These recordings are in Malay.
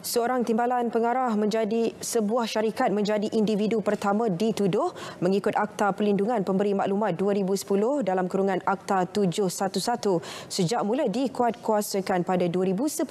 Seorang timbalan pengarah menjadi sebuah syarikat menjadi individu pertama dituduh mengikut Akta Pelindungan Pemberi Maklumat 2010 dalam kurungan Akta 711 sejak mula dikuatkuasakan pada 2010.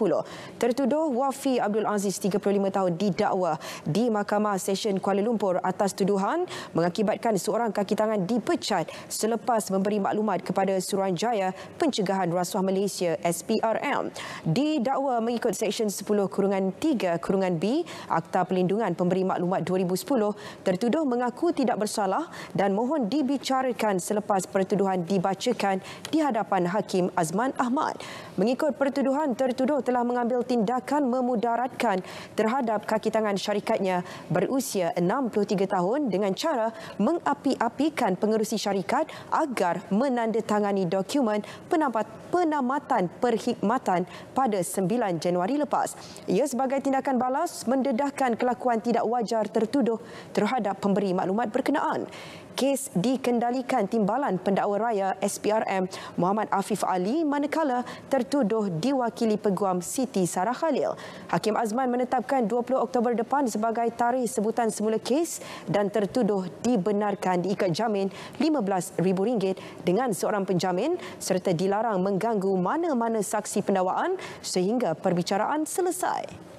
Tertuduh Wafi Abdul Aziz 35 tahun didakwa di Mahkamah Session Kuala Lumpur atas tuduhan mengakibatkan seorang kaki tangan dipecat selepas memberi maklumat kepada Suruhanjaya Pencegahan Rasuah Malaysia SPRM. Didakwa mengikut Seksyen 10 kurungan Tiga kurungan B Akta Pelindungan Pemberi Maklumat 2010 tertuduh mengaku tidak bersalah dan mohon dibicarakan selepas pertuduhan dibacakan di hadapan Hakim Azman Ahmad. Mengikut pertuduhan tertuduh telah mengambil tindakan memudaratkan terhadap kakitangan syarikatnya berusia 63 tahun dengan cara mengapi-apikan pengerusi syarikat agar menandatangani dokumen penamatan perkhidmatan pada 9 Januari lepas. Ia sebagai sebagai tindakan balas mendedahkan kelakuan tidak wajar tertuduh terhadap pemberi maklumat berkenaan. Kes dikendalikan Timbalan Pendakwa Raya SPRM Muhammad Afif Ali manakala tertuduh diwakili peguam Siti Sarah Khalil. Hakim Azman menetapkan 20 Oktober depan sebagai tarikh sebutan semula kes dan tertuduh dibenarkan diikat jamin RM15,000 dengan seorang penjamin serta dilarang mengganggu mana-mana saksi pendakwaan sehingga perbicaraan selesai.